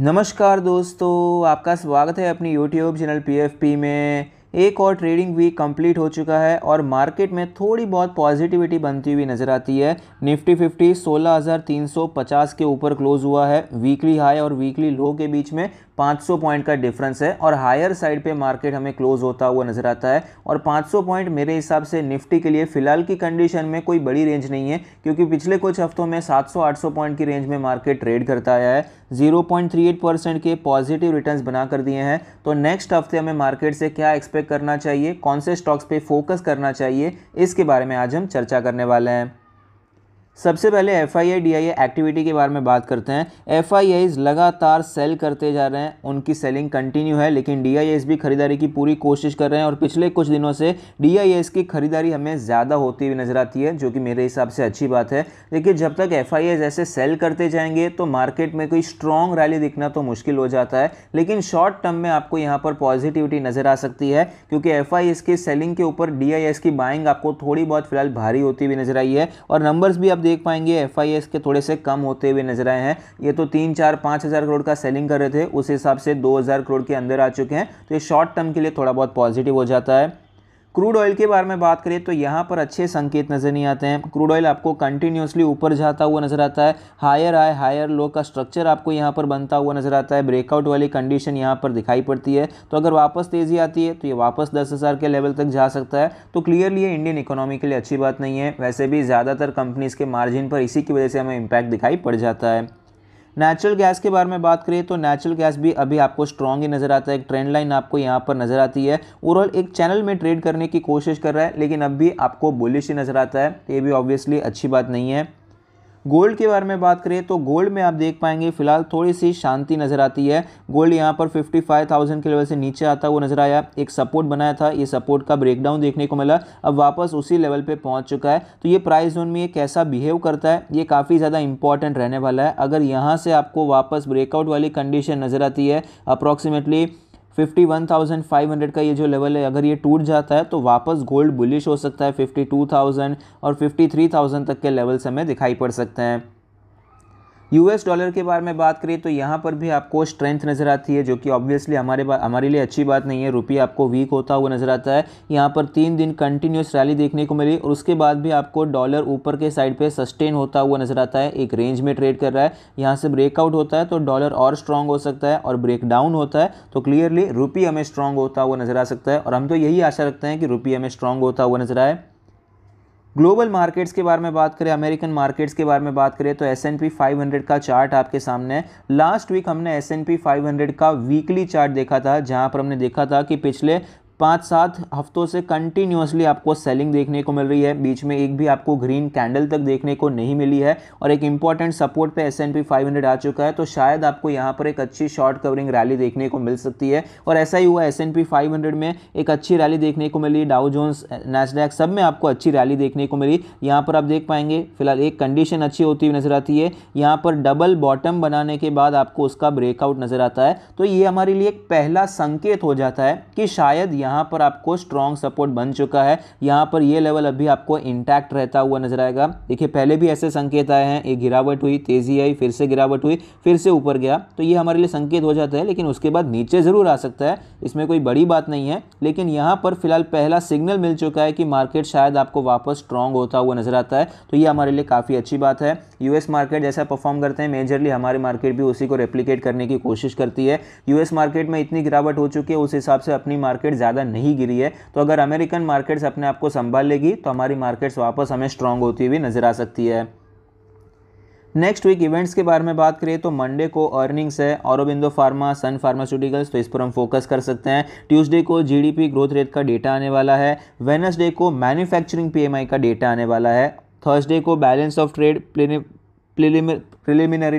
नमस्कार दोस्तों आपका स्वागत है अपनी YouTube चैनल पी में एक और ट्रेडिंग वीक कंप्लीट हो चुका है और मार्केट में थोड़ी बहुत पॉजिटिविटी बनती हुई नज़र आती है निफ्टी फिफ्टी 16,350 के ऊपर क्लोज हुआ है वीकली हाई और वीकली लो के बीच में 500 पॉइंट का डिफरेंस है और हायर साइड पे मार्केट हमें क्लोज होता हुआ नज़र आता है और 500 पॉइंट मेरे हिसाब से निफ्टी के लिए फ़िलहाल की कंडीशन में कोई बड़ी रेंज नहीं है क्योंकि पिछले कुछ हफ्तों में 700-800 पॉइंट की रेंज में मार्केट ट्रेड करता आया है 0.38 परसेंट के पॉजिटिव रिटर्न्स बना कर दिए हैं तो नेक्स्ट हफ्ते हमें मार्केट से क्या एक्सपेक्ट करना चाहिए कौन से स्टॉक्स पे फोकस करना चाहिए इसके बारे में आज हम चर्चा करने वाले हैं सबसे पहले F I I D I activity के बारे में बात करते हैं एफ आई आईज लगातार सेल करते जा रहे हैं उनकी सेलिंग कंटिन्यू है लेकिन डी आई एस भी खरीदारी की पूरी कोशिश कर रहे हैं और पिछले कुछ दिनों से डी आई एस की खरीदारी हमें ज़्यादा होती हुई नज़र आती है जो कि मेरे हिसाब से अच्छी बात है देखिए जब तक एफ आई आईज ऐसे सेल करते जाएंगे तो मार्केट में कोई स्ट्रॉन्ग रैली दिखना तो मुश्किल हो जाता है लेकिन शॉर्ट टर्म में आपको यहाँ पर पॉजिटिविटी नज़र आ सकती है क्योंकि एफ आई एस की सेलिंग के ऊपर डी आई एस की बाइंग आपको थोड़ी बहुत फिलहाल भारी होती हुई नज़र आई है और नंबर्स भी आप देख पाएंगे एफ के थोड़े से कम होते हुए नजर आए हैं ये तो तीन चार पाँच हज़ार करोड़ का सेलिंग कर रहे थे उस हिसाब से दो हज़ार करोड़ के अंदर आ चुके हैं तो ये शॉर्ट टर्म के लिए थोड़ा बहुत पॉजिटिव हो जाता है क्रूड ऑयल के बारे में बात करें तो यहाँ पर अच्छे संकेत नज़र नहीं आते हैं क्रूड ऑयल आपको कंटिन्यूसली ऊपर जाता हुआ नज़र आता है हायर हाई हायर लो का स्ट्रक्चर आपको यहाँ पर बनता हुआ नज़र आता है ब्रेकआउट वाली कंडीशन यहाँ पर दिखाई पड़ती है तो अगर वापस तेज़ी आती है तो ये वापस दस हज़ार के लेवल तक जा सकता है तो क्लियरली ये इंडियन इकोनॉमी के लिए अच्छी बात नहीं है वैसे भी ज़्यादातर कंपनीज़ के मार्जिन पर इसी की वजह से हमें इम्पैक्ट दिखाई पड़ जाता है नेचुरल गैस के बारे में बात करें तो नेचुरल गैस भी अभी आपको स्ट्रॉन्ग ही नज़र आता है एक ट्रेंड लाइन आपको यहाँ पर नज़र आती है ओवरऑल एक चैनल में ट्रेड करने की कोशिश कर रहा है लेकिन अब भी आपको बुलिश ही नज़र आता है ये भी ऑब्वियसली अच्छी बात नहीं है गोल्ड के बारे में बात करें तो गोल्ड में आप देख पाएंगे फिलहाल थोड़ी सी शांति नज़र आती है गोल्ड यहाँ पर 55,000 के लेवल से नीचे आता हुआ नज़र आया एक सपोर्ट बनाया था ये सपोर्ट का ब्रेकडाउन देखने को मिला अब वापस उसी लेवल पर पहुँच चुका है तो ये प्राइस जोन में ये कैसा बिहेव करता है ये काफ़ी ज़्यादा इंपॉर्टेंट रहने वाला है अगर यहाँ से आपको वापस ब्रेकआउट वाली कंडीशन नज़र आती है अप्रॉक्सीमेटली 51,500 का ये जो लेवल है अगर ये टूट जाता है तो वापस गोल्ड बुलिश हो सकता है 52,000 और 53,000 तक के लेवल्स हमें दिखाई पड़ सकते हैं यूएस डॉलर के बारे में बात करें तो यहाँ पर भी आपको स्ट्रेंथ नज़र आती है जो कि ऑब्वियसली हमारे हमारे लिए अच्छी बात नहीं है रुपया आपको वीक होता हुआ नज़र आता है यहाँ पर तीन दिन कंटिन्यूस रैली देखने को मिली और उसके बाद भी आपको डॉलर ऊपर के साइड पर सस्टेन होता हुआ नज़र आता है एक रेंज में ट्रेड कर रहा है यहाँ से ब्रेकआउट होता है तो डॉलर और स्ट्रांग हो सकता है और ब्रेक डाउन होता है तो क्लियरली रुपये हमें स्ट्रांग होता हुआ नज़र आ सकता है और हम तो यही आशा रखते हैं कि रुपये हमें स्ट्रांग होता हुआ नज़र आए ग्लोबल मार्केट्स के बारे में बात करें अमेरिकन मार्केट्स के बारे में बात करें तो S N P five hundred का चार्ट आपके सामने है लास्ट वीक हमने S N P five hundred का वीकली चार्ट देखा था जहां पर हमने देखा था कि पिछले पाँच सात हफ्तों से कंटिन्यूसली आपको सेलिंग देखने को मिल रही है बीच में एक भी आपको ग्रीन कैंडल तक देखने को नहीं मिली है और एक इंपॉर्टेंट सपोर्ट पे एस एन पी आ चुका है तो शायद आपको यहाँ पर एक अच्छी शॉर्ट कवरिंग रैली देखने को मिल सकती है और ऐसा ही हुआ एस एन पी में एक अच्छी रैली देखने को मिली डाउ जोन्स नेसडैक सब में आपको अच्छी रैली देखने को मिली यहाँ पर आप देख पाएंगे फिलहाल एक कंडीशन अच्छी होती हुई नज़र आती है यहाँ पर डबल बॉटम बनाने के बाद आपको उसका ब्रेकआउट नज़र आता है तो ये हमारे लिए एक पहला संकेत हो जाता है कि शायद यहाँ यहाँ पर आपको स्ट्रॉन्ग सपोर्ट बन चुका है यहाँ पर ये लेवल अभी आपको इंटैक्ट रहता हुआ नजर आएगा देखिए पहले भी ऐसे संकेत आए हैं ये गिरावट हुई तेजी आई फिर से गिरावट हुई फिर से ऊपर गया तो ये हमारे लिए संकेत हो जाता है लेकिन उसके बाद नीचे ज़रूर आ सकता है इसमें कोई बड़ी बात नहीं है लेकिन यहाँ पर फिलहाल पहला सिग्नल मिल चुका है कि मार्केट शायद आपको वापस स्ट्रॉन्ग होता हुआ नजर आता है तो ये हमारे लिए काफ़ी अच्छी बात है यूएस मार्केट जैसा परफॉर्म करते हैं मेजरली हमारे मार्केट भी उसी को रेप्लीकेट करने की कोशिश करती है यूएस मार्केट में इतनी गिरावट हो चुकी है उस हिसाब से अपनी मार्केट ज़्यादा ज़्यादा नहीं गिरी है तो अगर अमेरिकन मार्केट्स अपने आप को संभाल लेगी तो हमारी मार्केट्स वापस हमें स्ट्रांग होती हुई नज़र आ सकती है नेक्स्ट वीक इवेंट्स के बारे में बात करें तो मंडे को अर्निंग्स है औरबिंदो फार्मा सन फार्मास्यूटिकल्स तो इस पर हम फोकस कर सकते हैं ट्यूसडे को जीडीपी ग्रोथ रेट का डेटा आने वाला है वेनसडे को मैन्युफैक्चरिंग पीएमआई का डेटा आने वाला है थर्सडे को बैलेंस ऑफ ट्रेड प्लेनि प्रिलिमिनरी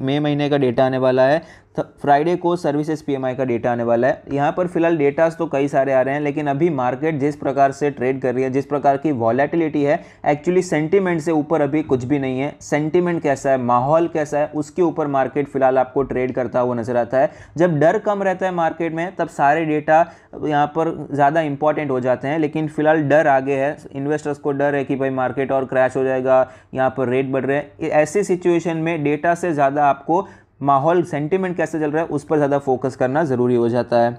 मे महीने का डेटा आने वाला है फ्राइडे को सर्विसेज पीएमआई का डेटा आने वाला है यहाँ पर फिलहाल डेटास तो कई सारे आ रहे हैं लेकिन अभी मार्केट जिस प्रकार से ट्रेड कर रही है जिस प्रकार की वॉलेटिलिटी है एक्चुअली सेंटीमेंट से ऊपर अभी कुछ भी नहीं है सेंटीमेंट कैसा है माहौल कैसा है उसके ऊपर मार्केट फिलहाल आपको ट्रेड करता हुआ नजर आता है जब डर कम रहता है मार्केट में तब सारे डेटा यहाँ पर ज़्यादा इंपॉर्टेंट हो जाते हैं लेकिन फिलहाल डर आगे है इन्वेस्टर्स को डर है कि भाई मार्केट और क्रैश हो जाएगा यहाँ पर रेट बढ़ रहे हैं ऐसी सिचुएशन में डेटा से ज़्यादा आपको माहौल सेंटिमेंट कैसे चल रहा है उस पर ज़्यादा फोकस करना ज़रूरी हो जाता है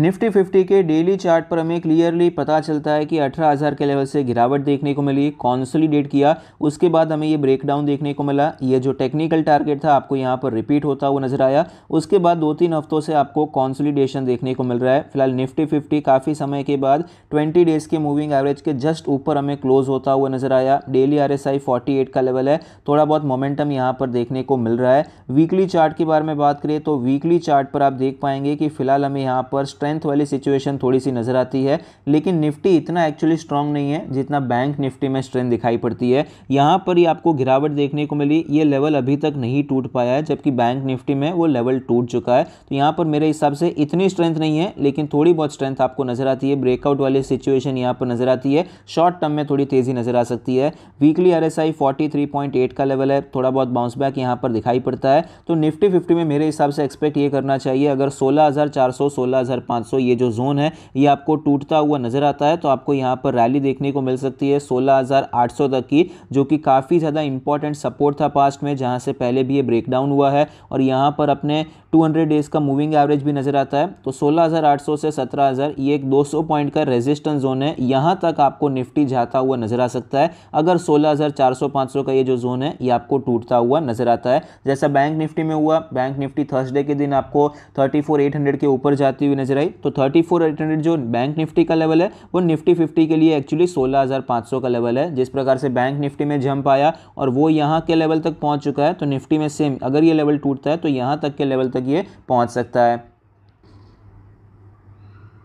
निफ्टी 50 के डेली चार्ट पर हमें क्लियरली पता चलता है कि 18,000 के लेवल से गिरावट देखने को मिली कॉन्सोलीडेट किया उसके बाद हमें ये ब्रेकडाउन देखने को मिला ये जो टेक्निकल टारगेट था आपको यहाँ पर रिपीट होता हुआ नजर आया उसके बाद दो तीन हफ्तों से आपको कॉन्सोलीडेशन देखने को मिल रहा है फिलहाल निफ्टी फिफ्टी काफ़ी समय के बाद ट्वेंटी डेज़ के मूविंग एवरेज के जस्ट ऊपर हमें क्लोज होता हुआ नजर आया डेली आर एस का लेवल है थोड़ा बहुत मोमेंटम यहाँ पर देखने को मिल रहा है वीकली चार्ट के बारे में बात करें तो वीकली चार्ट पर आप देख पाएंगे कि फिलहाल हमें यहाँ पर स्ट्रेंथ स्ट्रेंथ वाली सिचुएशन थोड़ी सी नज़र आती है लेकिन निफ्टी इतना एक्चुअली स्ट्रांग नहीं है जितना बैंक निफ्टी में स्ट्रेंथ दिखाई पड़ती है यहाँ पर ही आपको गिरावट देखने को मिली ये लेवल अभी तक नहीं टूट पाया है जबकि बैंक निफ्टी में वो लेवल टूट चुका है तो यहाँ पर मेरे हिसाब से इतनी स्ट्रेंथ नहीं है लेकिन थोड़ी बहुत स्ट्रेंथ आपको नज़र आती है ब्रेकआउट वाली सिचुएशन यहाँ पर नज़र आती है शॉर्ट टर्म में थोड़ी तेज़ी नज़र आ सकती है वीकली आर एस का लेवल है थोड़ा बहुत बाउंस बैक यहाँ पर दिखाई पड़ता है तो निफ्टी फिफ्टी में मेरे हिसाब से एक्सपेक्ट ये करना चाहिए अगर सोलह हज़ार 500 ये जो जोन है ये आपको टूटता हुआ नजर आता है तो आपको यहाँ पर रैली देखने को मिल सकती है 16,800 तक की जो कि काफ़ी ज़्यादा इंपॉर्टेंट सपोर्ट था पास्ट में जहाँ से पहले भी ये ब्रेकडाउन हुआ है और यहाँ पर अपने 200 डेज़ का मूविंग एवरेज भी नज़र आता है तो 16,800 से 17,000 ये एक 200 पॉइंट का रेजिस्टेंस जोन है यहाँ तक आपको निफ्टी जाता हुआ नज़र आ सकता है अगर 16,400 500 का ये जो जोन है ये आपको टूटता हुआ नज़र आता है जैसा बैंक निफ्टी में हुआ बैंक निफ्टी थर्सडे के दिन आपको 34,800 के ऊपर जाती हुई नज़र आई फाइव तो थर्टी फोर एट हंड्रेड जो बैंक निफ्टी का लेवल है वो निफ्टी फिफ्टी के लिए एक्चुअली सोलह हज़ार पाँच सौ का लेवल है जिस प्रकार से बैंक निफ्टी में जंप आया और वो यहाँ के लेवल तक पहुँच चुका है तो निफ्टी में सेम अगर ये लेवल टूटता है तो यहाँ तक के लेवल तक ये पहुँच सकता है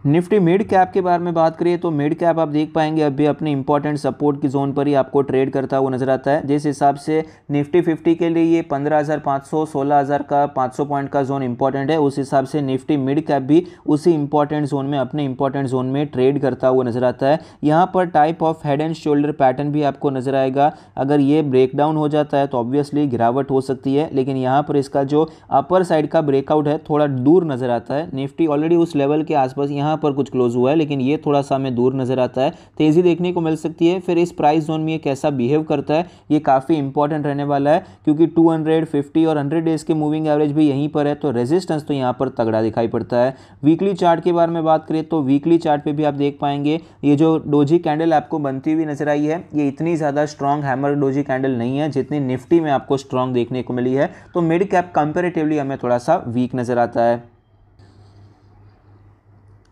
निफ्टी मिड कैप के बारे में बात करिए तो मिड कैप आप देख पाएंगे अभी अपने इंपॉर्टेंट सपोर्ट की जोन पर ही आपको ट्रेड करता हुआ नजर आता है जिस हिसाब से निफ्टी 50 के लिए ये 15,500 16,000 का 500 पॉइंट का जोन इंपॉर्टेंट है उस हिसाब से निफ्टी मिड कैप भी उसी इंपॉर्टेंट जोन में अपने इंपॉर्टेंट जोन में ट्रेड करता हुआ नजर आता है यहाँ पर type of head and shoulder pattern भी आपको नजर आएगा अगर ये ब्रेकडाउन हो जाता है तो ऑब्वियसली गिरावट हो सकती है लेकिन यहाँ पर इसका जो अपर साइड का ब्रेकआउट है थोड़ा दूर नजर आता है निफ्टी ऑलरेडी उस लेवल के आसपास यहाँ यहाँ पर कुछ क्लोज हुआ है लेकिन ये थोड़ा सा हमें दूर नज़र आता है तेज़ी देखने को मिल सकती है फिर इस प्राइस जोन में ये कैसा बिहेव करता है ये काफ़ी इंपॉर्टेंट रहने वाला है क्योंकि टू हंड्रेड और हंड्रेड डेज़ के मूविंग एवरेज भी यहीं पर है तो रेजिस्टेंस तो यहाँ पर तगड़ा दिखाई पड़ता है वीकली चार्ट के बारे में बात करें तो वीकली चार्ट पर भी आप देख पाएंगे ये जो डोजी कैंडल आपको बनती हुई नज़र आई है ये इतनी ज़्यादा स्ट्रॉन्ग हैमर डोजी कैंडल नहीं है जितनी निफ्टी में आपको स्ट्रॉन्ग देखने को मिली है तो मिड कैप कंपेरेटिवली हमें थोड़ा सा वीक नज़र आता है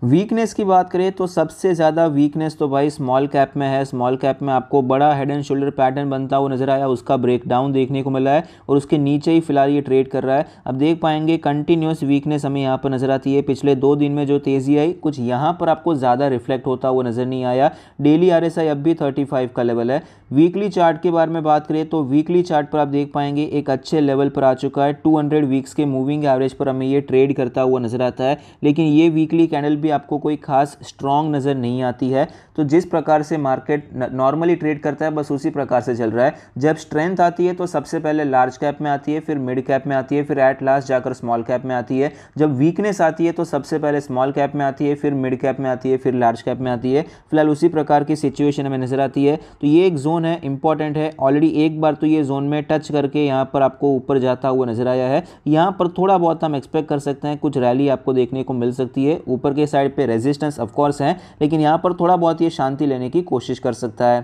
वीकनेस की बात करें तो सबसे ज़्यादा वीकनेस तो भाई स्मॉल कैप में है स्मॉल कैप में आपको बड़ा हेड एंड शोल्डर पैटर्न बनता हुआ नज़र आया उसका ब्रेकडाउन देखने को मिला है और उसके नीचे ही फिलहाल ये ट्रेड कर रहा है अब देख पाएंगे कंटिन्यूस वीकनेस हमें यहाँ पर नज़र आती है पिछले दो दिन में जो तेज़ी आई कुछ यहाँ पर आपको ज़्यादा रिफ्लेक्ट होता हुआ नज़र नहीं आया डेली आर अब भी थर्टी का लेवल है वीकली चार्ट के बारे में बात करें तो वीकली चार्ट पर आप देख पाएंगे एक अच्छे लेवल पर आ चुका है 200 वीक्स के मूविंग एवरेज पर हमें ये ट्रेड करता हुआ नज़र आता है लेकिन ये वीकली कैंडल भी आपको कोई खास स्ट्रांग नज़र नहीं आती है तो जिस प्रकार से मार्केट नॉर्मली ट्रेड करता है बस उसी प्रकार से चल रहा है जब स्ट्रेंथ आती है तो सबसे पहले लार्ज कैप में आती है फिर मिड कैप में आती है फिर एट लास्ट जाकर स्मॉल कैप में आती है जब वीकनेस आती है तो सबसे पहले स्मॉल कैप में आती है फिर मिड कैप में आती है फिर लार्ज कैप में आती है फिलहाल उसी प्रकार की सिचुएशन हमें नज़र आती है तो ये एक जोन जोन है इंपॉर्टेंट है ऑलरेडी एक बार तो ये जोन में टच करके यहाँ पर आपको ऊपर जाता हुआ नजर आया है यहाँ पर थोड़ा बहुत हम एक्सपेक्ट कर सकते हैं कुछ रैली आपको देखने को मिल सकती है ऊपर के साइड पर रेजिस्टेंस ऑफकोर्स है लेकिन यहाँ पर थोड़ा बहुत ये शांति लेने की कोशिश कर सकता है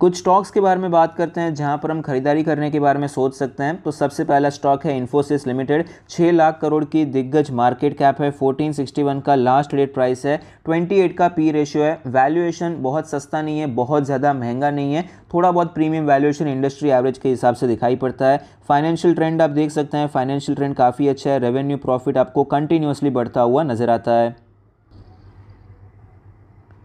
कुछ स्टॉक्स के बारे में बात करते हैं जहां पर हम खरीदारी करने के बारे में सोच सकते हैं तो सबसे पहला स्टॉक है इन्फोसिस लिमिटेड 6 लाख करोड़ की दिग्गज मार्केट कैप है 1461 का लास्ट रेट प्राइस है 28 का पी रेशियो है वैल्यूएशन बहुत सस्ता नहीं है बहुत ज़्यादा महंगा नहीं है थोड़ा बहुत प्रीमियम वैल्यूएशन इंडस्ट्री एवरेज के हिसाब से दिखाई पड़ता है फाइनेंशियल ट्रेंड आप देख सकते हैं फाइनेंशियल ट्रेंड काफ़ी अच्छा है रेवेन्यू प्रॉफिट आपको कंटिन्यूसली बढ़ता हुआ नजर आता है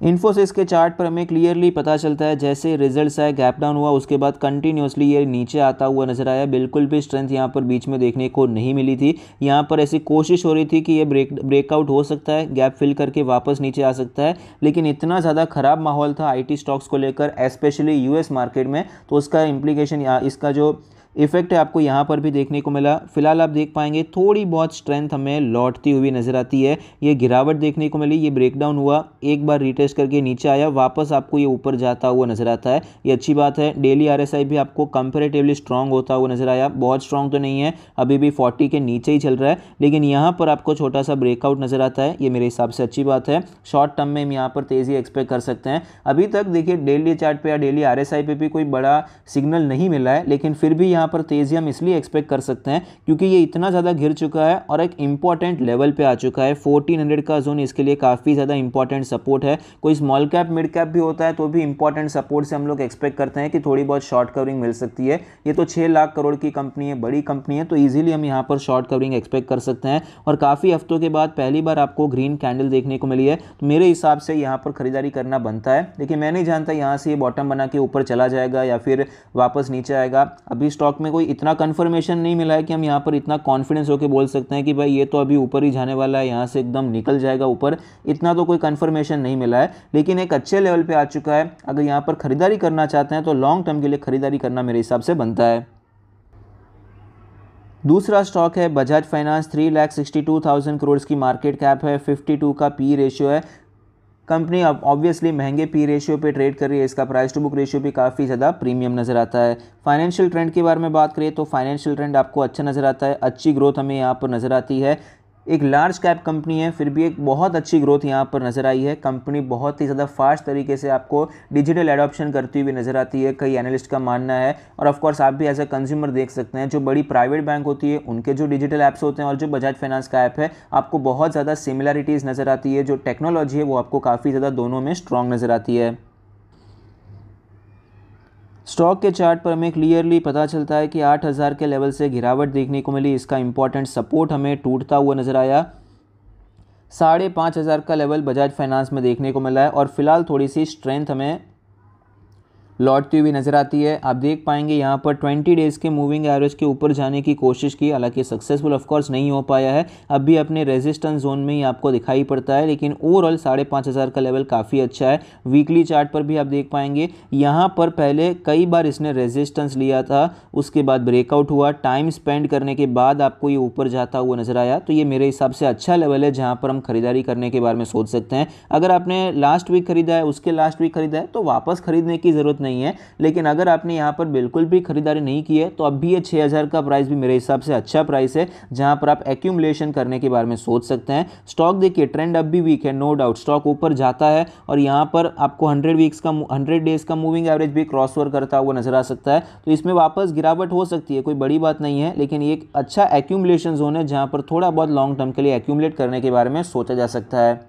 इन्फोसिस के चार्ट पर हमें क्लियरली पता चलता है जैसे रिजल्ट्स आए गैप डाउन हुआ उसके बाद कंटिन्यूसली ये नीचे आता हुआ नजर आया बिल्कुल भी स्ट्रेंथ यहाँ पर बीच में देखने को नहीं मिली थी यहाँ पर ऐसी कोशिश हो रही थी कि ये ब्रेक ब्रेकआउट हो सकता है गैप फिल करके वापस नीचे आ सकता है लेकिन इतना ज़्यादा ख़राब माहौल था आई स्टॉक्स को लेकर स्पेशली यू मार्केट में तो उसका इम्प्लीकेशन इसका जो इफेक्ट है आपको यहाँ पर भी देखने को मिला फिलहाल आप देख पाएंगे थोड़ी बहुत स्ट्रेंथ हमें लौटती हुई नजर आती है ये गिरावट देखने को मिली ये ब्रेकडाउन हुआ एक बार रिटेस्ट करके नीचे आया वापस आपको ये ऊपर जाता हुआ नजर आता है ये अच्छी बात है डेली आर भी आपको कंपेरेटिवली स्ट्रॉन्ग होता हुआ नजर आया बहुत स्ट्रॉन्ग तो नहीं है अभी भी फोर्टी के नीचे ही चल रहा है लेकिन यहाँ पर आपको छोटा सा ब्रेकआउट नजर आता है ये मेरे हिसाब से अच्छी बात है शॉर्ट टर्म में हम यहाँ पर तेजी एक्सपेक्ट कर सकते हैं अभी तक देखिए डेली चार्ट पर या डेली आर पे भी कोई बड़ा सिग्नल नहीं मिला है लेकिन फिर भी यहाँ यहाँ पर तेज़ी हम इसलिए एक्सपेक्ट कर सकते हैं क्योंकि ये इतना ज़्यादा घिर चुका है और एक इंपॉर्टेंट लेवल पे आ चुका है 1400 का जोन इसके लिए काफ़ी ज़्यादा इंपॉर्टेंट सपोर्ट है कोई स्मॉल कैप मिड कैप भी होता है तो भी इंपॉर्टेंट सपोर्ट से हम लोग एक्सपेक्ट करते हैं कि थोड़ी बहुत शॉर्ट कवरिंग मिल सकती है ये तो छः लाख करोड़ की कंपनी है बड़ी कंपनी है तो ईजिली हम यहाँ पर शॉर्ट कवरिंग एक्सपेक्ट कर सकते हैं और काफ़ी हफ्तों के बाद पहली बार आपको ग्रीन कैंडल देखने को मिली है तो मेरे हिसाब से यहाँ पर खरीदारी करना बनता है लेकिन मैं नहीं जानता यहाँ से ये बॉटम बना के ऊपर चला जाएगा या फिर वापस नीचे आएगा अभी स्टॉक स्टॉक में कोई इतना कन्फर्मेशन नहीं मिला है कि हम यहाँ पर इतना कॉन्फिडेंस होकर बोल सकते हैं कि भाई ये तो अभी ऊपर ही जाने वाला है यहाँ से एकदम निकल जाएगा ऊपर इतना तो कोई कन्फर्मेशन नहीं मिला है लेकिन एक अच्छे लेवल पर आ चुका है अगर यहाँ पर ख़रीदारी करना चाहते हैं तो लॉन्ग टर्म के लिए ख़रीदारी करना मेरे हिसाब से बनता है दूसरा स्टॉक है Bajaj finance three lakh sixty two thousand crore की मार्केट कैप है फिफ्टी टू का पी रेशियो है कंपनी अब ऑब्वियसली महंगे पी रेशियो पे ट्रेड कर रही है इसका प्राइस टू बुक रेशियो भी काफ़ी ज़्यादा प्रीमियम नज़र आता है फाइनेंशियल ट्रेंड के बारे में बात करें तो फाइनेंशियल ट्रेंड आपको अच्छा नज़र आता है अच्छी ग्रोथ हमें यहाँ पर नज़र आती है एक लार्ज कैप कंपनी है फिर भी एक बहुत अच्छी ग्रोथ यहाँ पर नज़र आई है कंपनी बहुत ही ज़्यादा फास्ट तरीके से आपको डिजिटल एडॉप्शन करती हुई नज़र आती है कई एनालिस्ट का मानना है और कोर्स आप भी एज अ कंज्यूमर देख सकते हैं जो बड़ी प्राइवेट बैंक होती है उनके जो डिजिटल ऐप्स होते हैं और जो बजाज फाइनेंस का ऐप है आपको बहुत ज़्यादा सिमिलरिटीज़ नज़र आती है जो टेक्नोलॉजी है वो आपको काफ़ी ज़्यादा दोनों में स्ट्रॉन्ग नज़र आती है स्टॉक के चार्ट पर हमें क्लियरली पता चलता है कि 8000 के लेवल से गिरावट देखने को मिली इसका इंपॉर्टेंट सपोर्ट हमें टूटता हुआ नज़र आया साढ़े पाँच हज़ार का लेवल बजाज फाइनेंस में देखने को मिला है और फिलहाल थोड़ी सी स्ट्रेंथ हमें लौटती हुई नज़र आती है आप देख पाएंगे यहाँ पर 20 डेज़ के मूविंग एवरेज के ऊपर जाने की कोशिश की हालांकि सक्सेसफुल ऑफकोर्स नहीं हो पाया है अब भी अपने रेजिस्टेंस जोन में ही आपको दिखाई पड़ता है लेकिन ओवरऑल साढ़े पाँच हज़ार का लेवल काफ़ी अच्छा है वीकली चार्ट पर भी आप देख पाएंगे यहाँ पर पहले कई बार इसने रेजिस्टेंस लिया था उसके बाद ब्रेकआउट हुआ टाइम स्पेंड करने के बाद आपको ये ऊपर जाता हुआ नज़र आया तो ये मेरे हिसाब से अच्छा लेवल है जहाँ पर हम खरीदारी करने के बारे में सोच सकते हैं अगर आपने लास्ट वीक खरीदा है उसके लास्ट वीक खरीदा है तो वापस खरीदने की ज़रूरत नहीं नहीं है लेकिन अगर आपने यहाँ पर बिल्कुल भी खरीदारी नहीं की है तो अब भी ये छः हज़ार का प्राइस भी मेरे हिसाब से अच्छा प्राइस है जहाँ पर आप एक्यूमलेशन करने के बारे में सोच सकते हैं स्टॉक देखिए ट्रेंड अब भी वीक है नो डाउट स्टॉक ऊपर जाता है और यहाँ पर आपको हंड्रेड वीक्स का हंड्रेड डेज का मूविंग एवरेज भी क्रॉस ओवर करता हुआ नजर आ सकता है तो इसमें वापस गिरावट हो सकती है कोई बड़ी बात नहीं है लेकिन एक अच्छा एक्यूमलेशन जोन है जहाँ पर थोड़ा बहुत लॉन्ग टर्म के लिए एक्यूमलेट करने के बारे में सोचा जा सकता है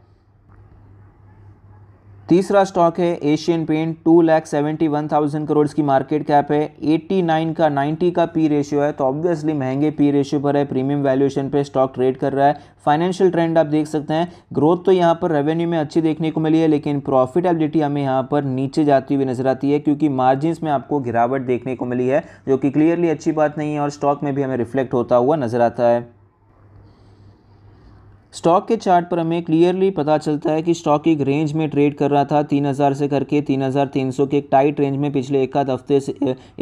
तीसरा स्टॉक है Asian paint two lakh seventy one thousand crore की मार्केट कैप है एट्टी नाइन का नाइन्टी का पी रेशियो है तो ऑब्वियसली महंगे पी रेशियो पर है प्रीमियम वैल्यूएशन पे स्टॉक ट्रेड कर रहा है फाइनेंशियल ट्रेंड आप देख सकते हैं ग्रोथ तो यहाँ पर रेवेन्यू में अच्छी देखने को मिली है लेकिन प्रॉफिटेबिलिटी हमें यहाँ पर नीचे जाती हुई नजर आती है क्योंकि मार्जिन में आपको गिरावट देखने को मिली है जो कि क्लियरली अच्छी बात नहीं है और स्टॉक में भी हमें रिफ्लेक्ट होता हुआ नजर आता है स्टॉक के चार्ट पर हमें क्लियरली पता चलता है कि स्टॉक एक रेंज में ट्रेड कर रहा था 3000 से करके 3300 के एक टाइट रेंज में पिछले एक आध हफ्ते से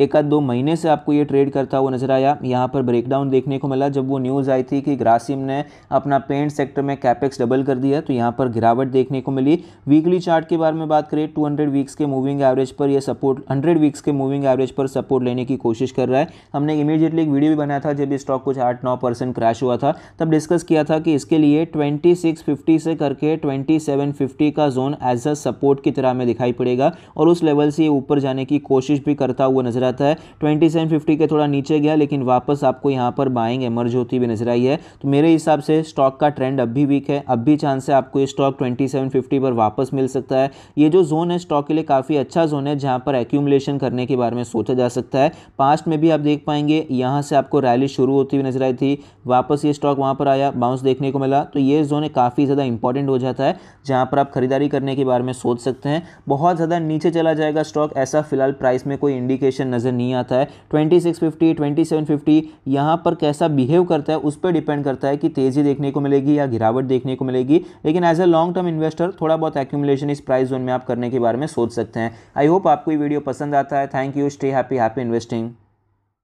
एक आध दो महीने से आपको ये ट्रेड करता हुआ नजर आया यहाँ पर ब्रेकडाउन देखने को मिला जब वो न्यूज़ आई थी कि ग्रासिम ने अपना पेंट सेक्टर में कैपेक्स डबल कर दिया तो यहाँ पर गिरावट देखने को मिली वीकली चार्ट के बारे में बात करें टू वीक्स के मूविंग एवरेज पर यह सपोर्ट हंड्रेड वीक्स के मूविंग एवरेज पर सपोर्ट लेने की कोशिश कर रहा है हमने इमीडिएटली एक वीडियो भी बनाया था जब स्टॉक कुछ आठ नौ क्रैश हुआ था तब डिस्कस किया था कि इसके लिए 2650 से करके 2750 का जोन एज अ सपोर्ट की तरह में दिखाई पड़ेगा और उस लेवल से ये ऊपर जाने की कोशिश भी करता हुआ नजर आता है 2750 के थोड़ा नीचे गया लेकिन वापस आपको यहाँ पर बाइंग एमर्ज होती हुई नजर आई है तो मेरे हिसाब से स्टॉक का ट्रेंड अब भी वीक है अब भी चांस है आपको ये स्टॉक ट्वेंटी पर वापस मिल सकता है ये जो जोन है स्टॉक के लिए काफ़ी अच्छा जोन है जहाँ पर एक्यूमलेशन करने के बारे में सोचा जा सकता है पास्ट में भी आप देख पाएंगे यहाँ से आपको रैली शुरू होती हुई नजर आई थी वापस ये स्टॉक वहाँ पर आया बाउंस देखने को मिला तो ये जोन काफ़ी ज़्यादा इंपॉर्टेंट हो जाता है जहाँ पर आप खरीदारी करने के बारे में सोच सकते हैं बहुत ज़्यादा नीचे चला जाएगा स्टॉक ऐसा फिलहाल प्राइस में कोई इंडिकेशन नज़र नहीं आता है twenty six fifty twenty seven fifty यहाँ पर कैसा बिहेव करता है उस पर डिपेंड करता है कि तेज़ी देखने को मिलेगी या गिरावट देखने को मिलेगी लेकिन as a long term investor थोड़ा बहुत एक्यूमुलेशन इस प्राइस जोन में आप करने के बारे में सोच सकते हैं आई होप आपको ये वीडियो पसंद आता है thank you stay happy happy investing